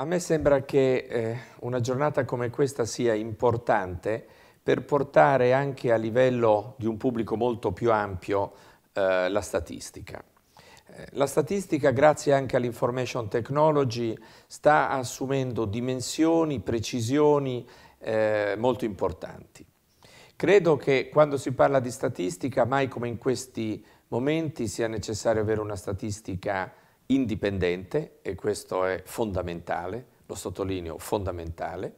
A me sembra che eh, una giornata come questa sia importante per portare anche a livello di un pubblico molto più ampio eh, la statistica. Eh, la statistica, grazie anche all'information technology, sta assumendo dimensioni, precisioni eh, molto importanti. Credo che quando si parla di statistica, mai come in questi momenti, sia necessario avere una statistica indipendente, e questo è fondamentale, lo sottolineo, fondamentale,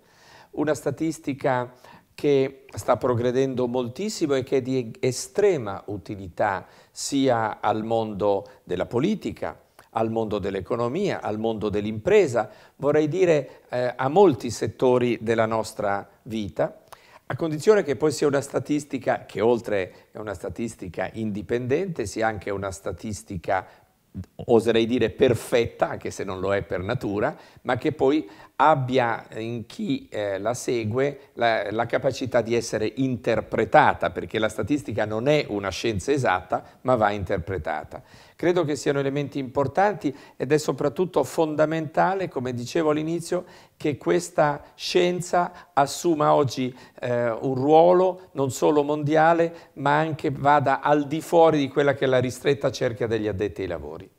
una statistica che sta progredendo moltissimo e che è di estrema utilità sia al mondo della politica, al mondo dell'economia, al mondo dell'impresa, vorrei dire eh, a molti settori della nostra vita, a condizione che poi sia una statistica che oltre a una statistica indipendente sia anche una statistica oserei dire perfetta, anche se non lo è per natura, ma che poi abbia eh, in chi eh, la segue la, la, capacità di essere interpretata, perché la statistica non è una scienza esatta, ma va interpretata. Credo che siano elementi importanti ed è soprattutto fondamentale, come dicevo all'inizio, che questa scienza assuma oggi eh, un ruolo non solo mondiale, ma anche vada al di fuori di quella che è la ristretta cerchia degli addetti ai lavori.